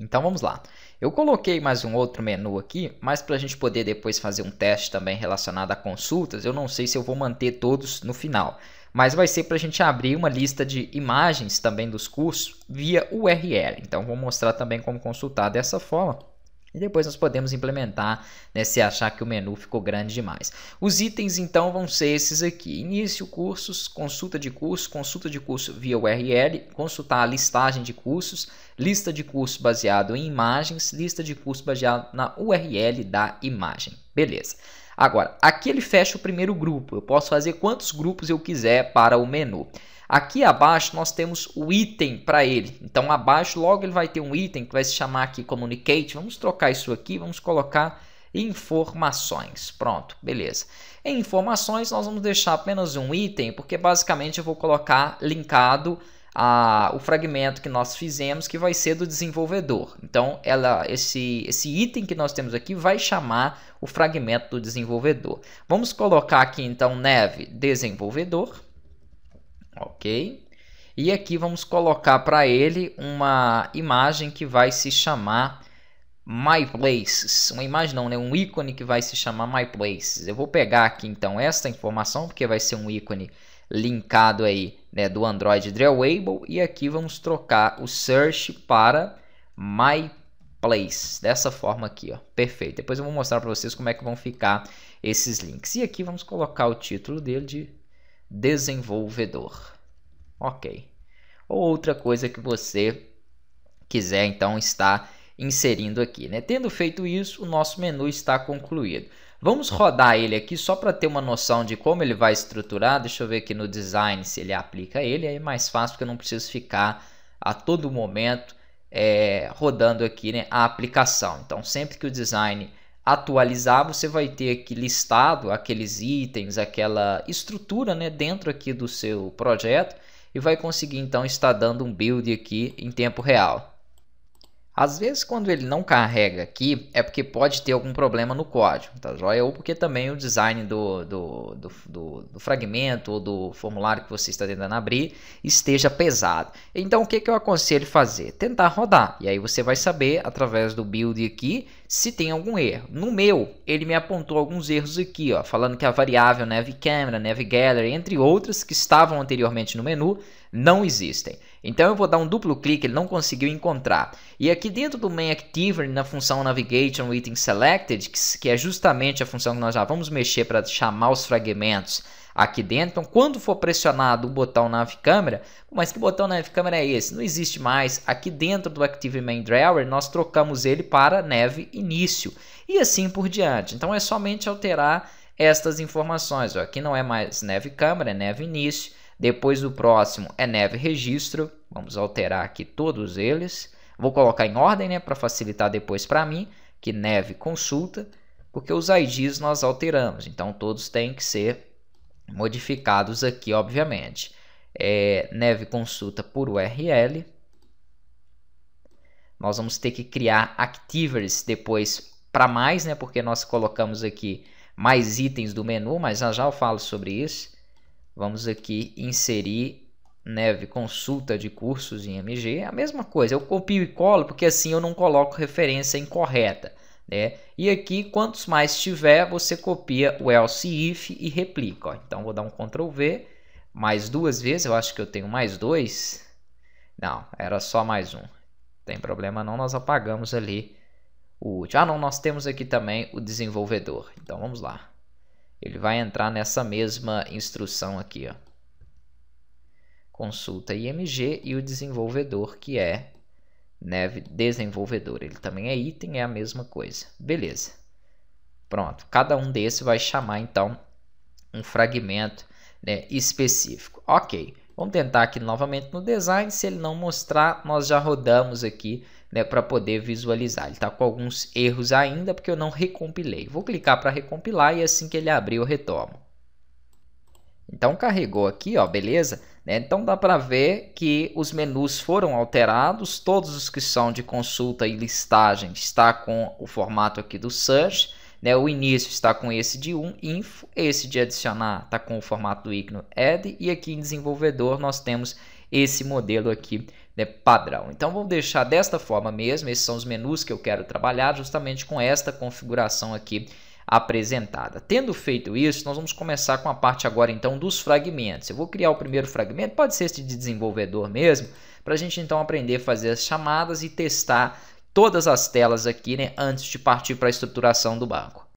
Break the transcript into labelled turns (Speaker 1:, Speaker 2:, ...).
Speaker 1: Então vamos lá. Eu coloquei mais um outro menu aqui, mas para a gente poder depois fazer um teste também relacionado a consultas, eu não sei se eu vou manter todos no final, mas vai ser para a gente abrir uma lista de imagens também dos cursos via URL. Então vou mostrar também como consultar dessa forma. E depois nós podemos implementar né, se achar que o menu ficou grande demais. Os itens então vão ser esses aqui: início, cursos, consulta de curso, consulta de curso via URL, consultar a listagem de cursos, lista de curso baseado em imagens, lista de curso baseado na URL da imagem. Beleza. Agora, aqui ele fecha o primeiro grupo. Eu posso fazer quantos grupos eu quiser para o menu. Aqui abaixo nós temos o item para ele. Então abaixo logo ele vai ter um item que vai se chamar aqui Communicate. Vamos trocar isso aqui, vamos colocar informações. Pronto, beleza. Em informações nós vamos deixar apenas um item, porque basicamente eu vou colocar linkado a, o fragmento que nós fizemos que vai ser do desenvolvedor. Então, ela, esse, esse item que nós temos aqui vai chamar o fragmento do desenvolvedor. Vamos colocar aqui então neve desenvolvedor, ok? E aqui vamos colocar para ele uma imagem que vai se chamar My Places. Uma imagem não, né? Um ícone que vai se chamar My Places. Eu vou pegar aqui então esta informação, porque vai ser um ícone linkado aí né, do Android Drillable e aqui vamos trocar o search para My Place, dessa forma aqui, ó, perfeito. Depois eu vou mostrar para vocês como é que vão ficar esses links. E aqui vamos colocar o título dele de desenvolvedor. Ok. Ou outra coisa que você quiser então estar inserindo aqui. Né? Tendo feito isso, o nosso menu está concluído. Vamos rodar ele aqui só para ter uma noção de como ele vai estruturar. Deixa eu ver aqui no design se ele aplica ele. Aí é mais fácil porque eu não preciso ficar a todo momento é, rodando aqui né, a aplicação. Então sempre que o design atualizar, você vai ter aqui listado aqueles itens, aquela estrutura né, dentro aqui do seu projeto e vai conseguir então estar dando um build aqui em tempo real. Às vezes, quando ele não carrega aqui, é porque pode ter algum problema no código, tá joia? Ou porque também o design do, do, do, do, do fragmento ou do formulário que você está tentando abrir esteja pesado. Então, o que, que eu aconselho fazer? Tentar rodar. E aí você vai saber, através do build aqui, se tem algum erro. No meu, ele me apontou alguns erros aqui, ó, falando que a variável nav camera, nav entre outras que estavam anteriormente no menu, não existem. Então eu vou dar um duplo clique, ele não conseguiu encontrar. E aqui dentro do main activer, na função navigation item selected, que é justamente a função que nós já vamos mexer para chamar os fragmentos aqui dentro. Então, quando for pressionado o botão nav câmera, mas que botão nav câmera é esse? Não existe mais. Aqui dentro do Active Main Drawer, nós trocamos ele para nav início e assim por diante. Então, é somente alterar estas informações. Ó, aqui não é mais nav câmera, é nav início. Depois o próximo é neve registro. Vamos alterar aqui todos eles. Vou colocar em ordem né, para facilitar depois para mim, que neve consulta, porque os IDs nós alteramos. Então todos têm que ser modificados aqui, obviamente. É, neve consulta por URL. Nós vamos ter que criar Activers depois para mais, né? Porque nós colocamos aqui mais itens do menu, mas já já eu falo sobre isso. Vamos aqui inserir neve consulta de cursos em MG. É a mesma coisa, eu copio e colo porque assim eu não coloco referência incorreta. Né? E aqui, quantos mais tiver, você copia o else if e replica. Ó. Então, vou dar um Ctrl V, mais duas vezes, eu acho que eu tenho mais dois. Não, era só mais um. Tem problema não, nós apagamos ali o último. Ah, não, nós temos aqui também o desenvolvedor. Então, vamos lá ele vai entrar nessa mesma instrução aqui, ó. Consulta IMG e o desenvolvedor, que é né, desenvolvedor. Ele também é item, é a mesma coisa. Beleza. Pronto, cada um desses vai chamar, então, um fragmento né, específico. Ok, Vamos tentar aqui novamente no design, se ele não mostrar, nós já rodamos aqui né, para poder visualizar. Ele está com alguns erros ainda porque eu não recompilei. Vou clicar para recompilar e assim que ele abrir eu retomo. Então carregou aqui, ó, beleza? Né? Então dá para ver que os menus foram alterados, todos os que são de consulta e listagem está com o formato aqui do search né? O início está com esse de 1, info, esse de adicionar está com o formato do ícone add, e aqui em desenvolvedor nós temos esse modelo aqui né, padrão. Então vou deixar desta forma mesmo, esses são os menus que eu quero trabalhar justamente com esta configuração aqui apresentada. Tendo feito isso, nós vamos começar com a parte agora então dos fragmentos. Eu vou criar o primeiro fragmento, pode ser este de desenvolvedor mesmo, para a gente então aprender a fazer as chamadas e testar todas as telas aqui né, antes de partir para a estruturação do banco.